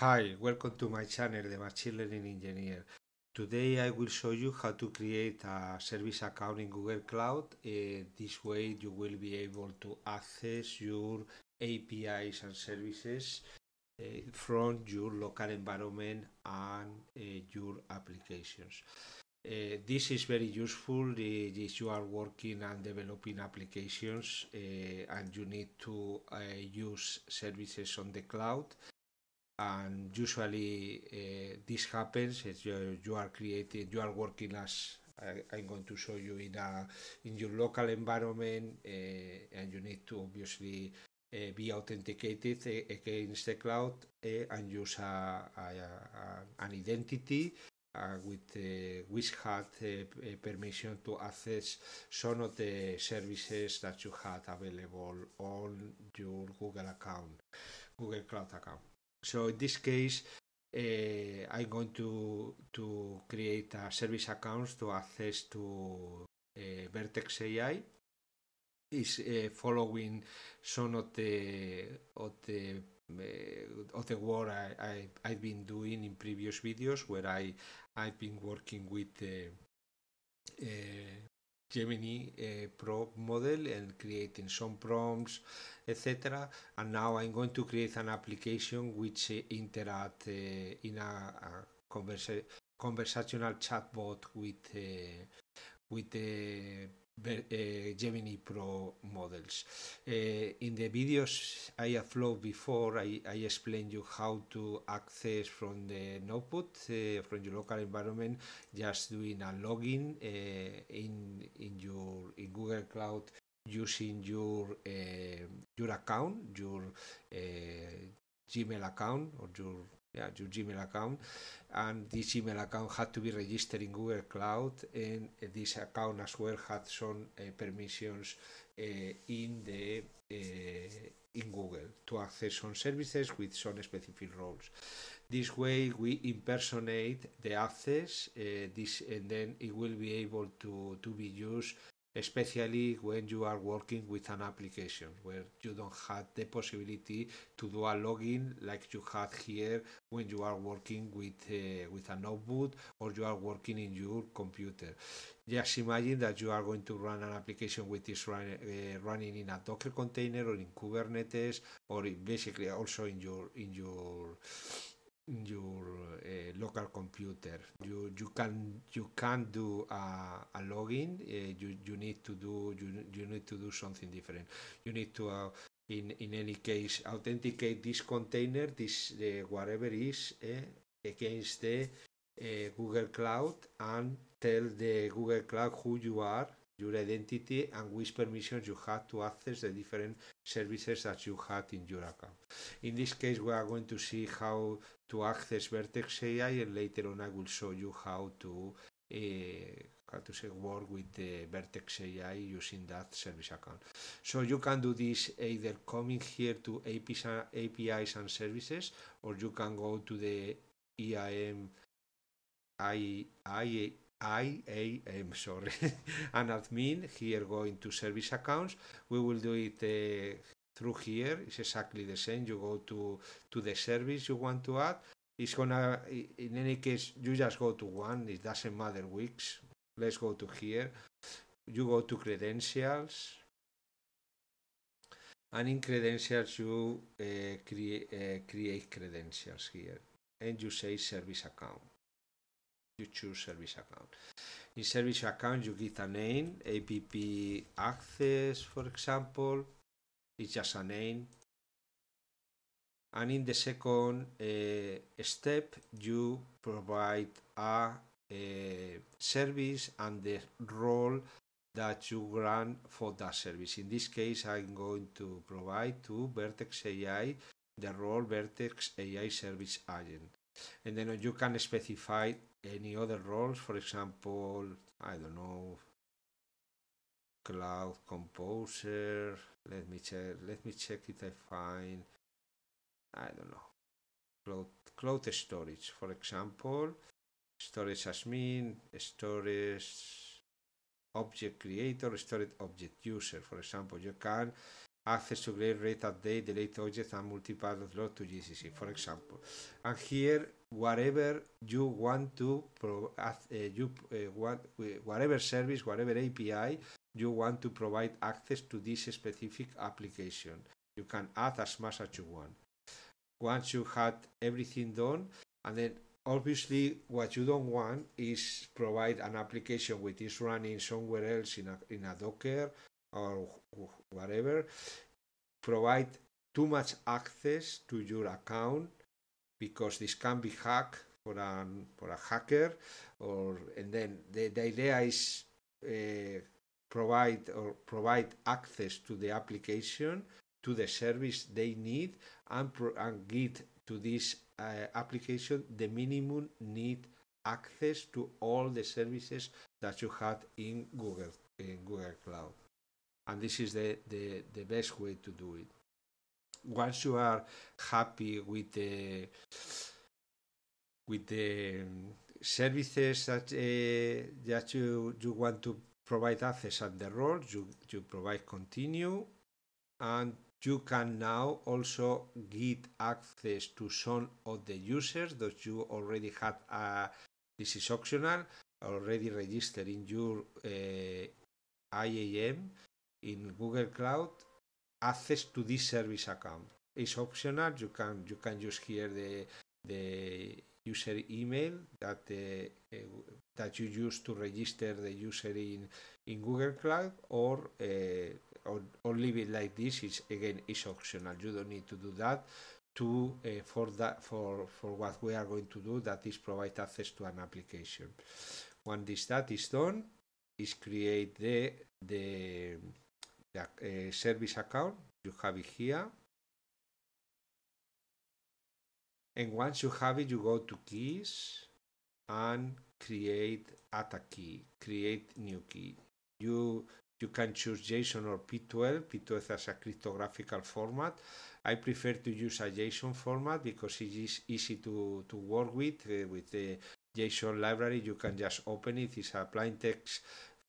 Hi, welcome to my channel, the Machine Learning Engineer. Today I will show you how to create a service account in Google Cloud. Uh, this way you will be able to access your APIs and services uh, from your local environment and uh, your applications. Uh, this is very useful uh, if you are working and developing applications uh, and you need to use services on the cloud and usually uh, this happens you, you are created you are working as I, am going to show you in a in your local environment uh, and you need to obviously uh, be authenticated uh, against the cloud uh, and use a, a, a, an identity uh, with which had permission to access some of the services that you had available on your Google account, Google Cloud account. So in this case, uh, I'm going to to create a service accounts to access to uh, Vertex AI. Is uh, eh, following some of the of the of the work I, I have been doing in previous videos where I I've been working with Gemini uh, Pro model and creating some prompts, etc. And now I'm going to create an application which uh, interact uh, in a, a conversa- conversational chatbot with with the uh, Gemini Pro models. Uh, in the videos I upload before, I, I explain you how to access from the notebook, uh, from your local environment, just doing a login in, in your in Google Cloud using your your account, your Gmail account or your yeah, your Gmail account, and this Gmail account had to be registered in Google Cloud, and this account as well had some uh, permissions uh, in the uh, in Google to access some services with some specific roles. This way, we impersonate the access. Uh, this and then it will be able to to be used especially when you are working with an application where you don't have the possibility to do a login like you had here when you are working with uh, with a notebook or you are working in your computer. Just imagine that you are going to run an application with this run, uh, running in a Docker container or in Kubernetes or in basically also in your in your your uh, local computer. You you can you can't do a, a login. Uh, you you need to do you, you need to do something different. You need to uh, in in any case authenticate this container this eh, whatever is against the Google Cloud and tell the Google Cloud who you are, your identity, and which permissions you have to access the different services that you had in your account. In this case, we are going to see how to access Vertex AI, and later on, I will show you how to uh, how to say work with the Vertex AI using that service account. So you can do this either coming here to APIs, and services, or you can go to the EIM I, I, I, am sorry, an admin here going to service accounts. We will do it uh, through here. It's exactly the same. You go to, to the service you want to add. It's gonna, in any case, you just go to one. It doesn't matter which. Let's go to here. You go to credentials. And in credentials, you uh, crea uh, create credentials here. And you say service account. you choose service account. In service account, you give a name, app access, for example, it's just a name. And in the second uh, step, you provide a, a eh, service and the role that you grant for that service. In this case, I'm going to provide to Vertex AI the role Vertex AI Service Agent and then you can specify any other roles for example i don't know cloud composer let me check let me check if i find i don't know cloud cloud storage for example storage admin storage object creator storage object user for example you can access to great rate update, delete objects, and multipath load to GCC, for example. And here, whatever you want to, pro uh, you, uh, what, uh, whatever service, whatever API, you want to provide access to this specific application. You can add as much as you want. Once you had everything done, and then obviously what you don't want is provide an application which is running somewhere else in a, in a Docker or whatever provide too much access to your account because this can be hacked for an for a hacker or and then the, the idea is uh, provide or provide access to the application to the service they need and, pro, and give to this uh, application the minimum need access to all the services that you had in Google in Google Cloud and this is the, the, the best way to do it. Once you are happy with the with the services that uh, that you you want to provide access and the role, you you provide continue, and you can now also get access to some of the users that you already had. Uh, this is optional already registered in your uh, IAM in Google Cloud access to this service account. It's optional. You can you can just here the the user email that uh, that you use to register the user in in Google Cloud or, uh, or or, leave it like this. is again it's optional. You don't need to do that. To uh, for that for for what we are going to do that is provide access to an application. When this that is done, is create the the Eh, service account you have it here and once you have it you go to keys and create a key create new key you you can choose JSON or P12. P12 as a cryptographical format. I prefer to use a JSON format because it is easy to, to work with. Uh, with the JSON library, you can just open it. It's a plain text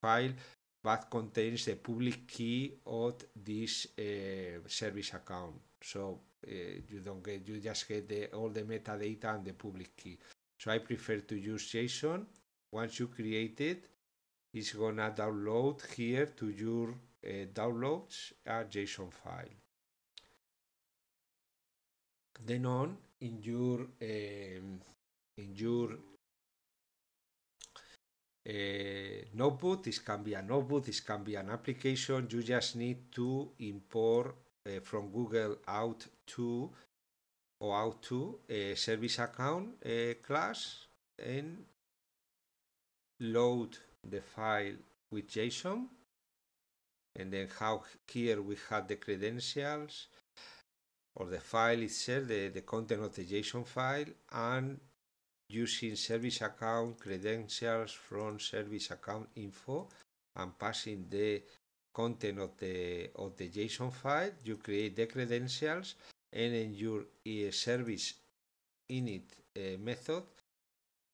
file. But contains the public key of this uh, service account. So uh, you don't get, you just get the, all the metadata and the public key. So I prefer to use JSON. Once you create it, it's gonna download here to your uh, downloads a JSON file. Then on in your um, in your notebook. This can be a notebook, this can be an application. You just need to import uh, from Google out to or out to a service account eh, class and load the file with JSON and then how here we have the credentials or the file itself, the, the content of the JSON file and using service account credentials from service account info and passing the content of the of the JSON file. You create the credentials and in your uh, service init uh, method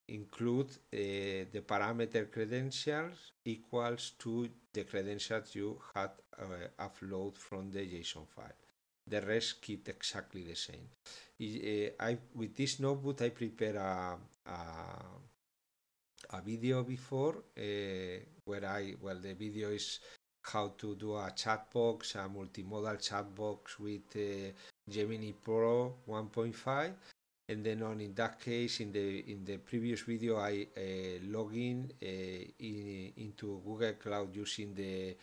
include uh, the parameter credentials equals to the credentials you had uh, upload from the JSON file the rest keep exactly the same. Eh, I, with this notebook, I prepare a, a, a video before uh, where I, well, the video is how to do a chat box, a multimodal chat box with uh, Gemini Pro 1.5. And then on in that case, in the in the previous video, I uh, log in, in into Google Cloud using the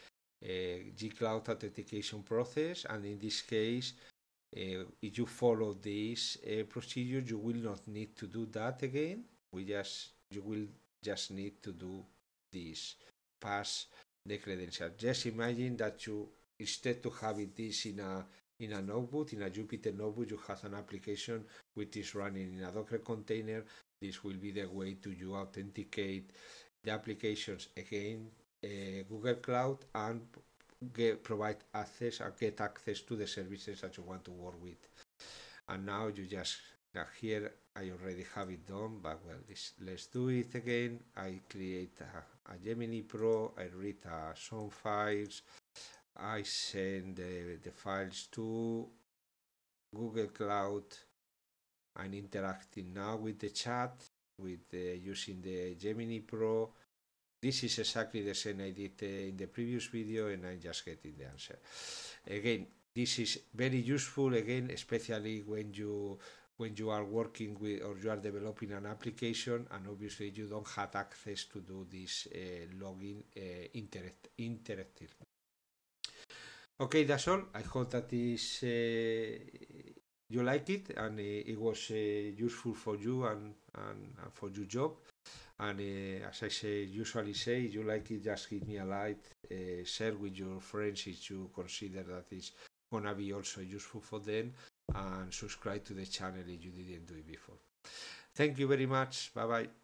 Eh, G Cloud authentication process. And in this case, eh, if you follow this eh, procedure, you will not need to do that again. We just you will just need to do this pass the credential. Just imagine that you instead to have this in a in a notebook, in a Jupyter notebook, you have an application which is running in a Docker container. This will be the way to you authenticate the applications again Eh, Google Cloud and get, provide access or get access to the services that you want to work with. And now you just now here I already have it done, but well, this, let's do it again. I create a, a Gemini Pro, I read uh, some files, I send the, the files to Google Cloud. I'm interacting now with the chat, with the, using the Gemini Pro. This is exactly the same I did uh, in the previous video and I'm just getting the answer. Again, this is very useful again, especially when you when you are working with or you are developing an application and obviously you don't have access to do this uh, login uh, interact interactive. Okay, that's all. I hope that is uh, you like it and uh, it was uh, useful for you and, and, and for your job. And uh, as I say, usually say, you like it, just give me a light, uh, share with your friends if you consider that it's gonna be also useful for them, and subscribe to the channel if you didn't do it before. Thank you very much. Bye bye.